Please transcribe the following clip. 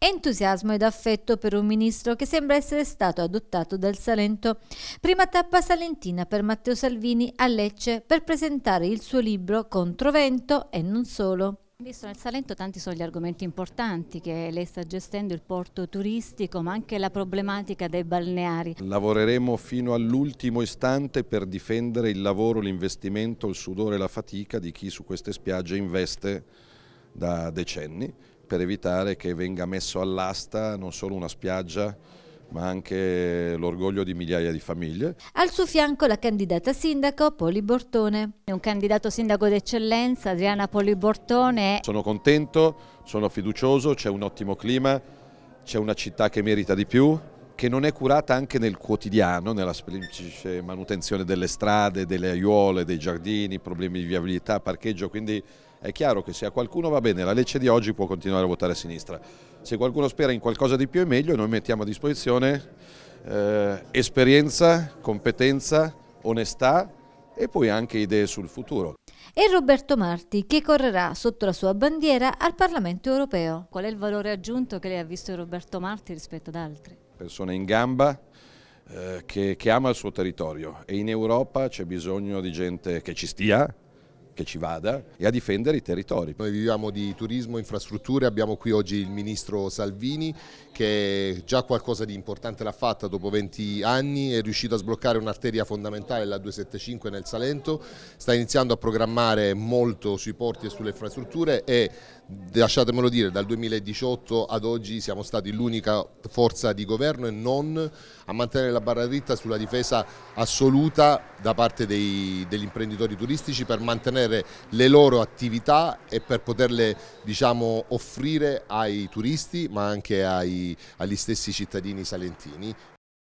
Entusiasmo ed affetto per un ministro che sembra essere stato adottato dal Salento. Prima tappa salentina per Matteo Salvini a Lecce per presentare il suo libro Controvento e non solo. Ministro, nel Salento tanti sono gli argomenti importanti che lei sta gestendo, il porto turistico ma anche la problematica dei balneari. Lavoreremo fino all'ultimo istante per difendere il lavoro, l'investimento, il sudore e la fatica di chi su queste spiagge investe da decenni per evitare che venga messo all'asta non solo una spiaggia ma anche l'orgoglio di migliaia di famiglie. Al suo fianco la candidata sindaco Poli Bortone. È un candidato sindaco d'eccellenza, Adriana Poli Bortone. Sono contento, sono fiducioso, c'è un ottimo clima, c'è una città che merita di più, che non è curata anche nel quotidiano, nella semplice manutenzione delle strade, delle aiuole, dei giardini, problemi di viabilità, parcheggio, quindi è chiaro che se a qualcuno va bene la legge di oggi può continuare a votare a sinistra. Se qualcuno spera in qualcosa di più e meglio noi mettiamo a disposizione eh, esperienza, competenza, onestà e poi anche idee sul futuro e Roberto Marti che correrà sotto la sua bandiera al Parlamento europeo. Qual è il valore aggiunto che lei ha visto in Roberto Marti rispetto ad altri? persona in gamba eh, che, che ama il suo territorio e in Europa c'è bisogno di gente che ci stia, che ci vada e a difendere i territori. Noi viviamo di turismo, infrastrutture, abbiamo qui oggi il ministro Salvini che già qualcosa di importante l'ha fatta dopo 20 anni, è riuscito a sbloccare un'arteria fondamentale, la 275 nel Salento, sta iniziando a programmare molto sui porti e sulle infrastrutture e lasciatemelo dire, dal 2018 ad oggi siamo stati l'unica forza di governo e non a mantenere la barra dritta sulla difesa assoluta da parte dei, degli imprenditori turistici per mantenere per le loro attività e per poterle diciamo, offrire ai turisti ma anche ai, agli stessi cittadini salentini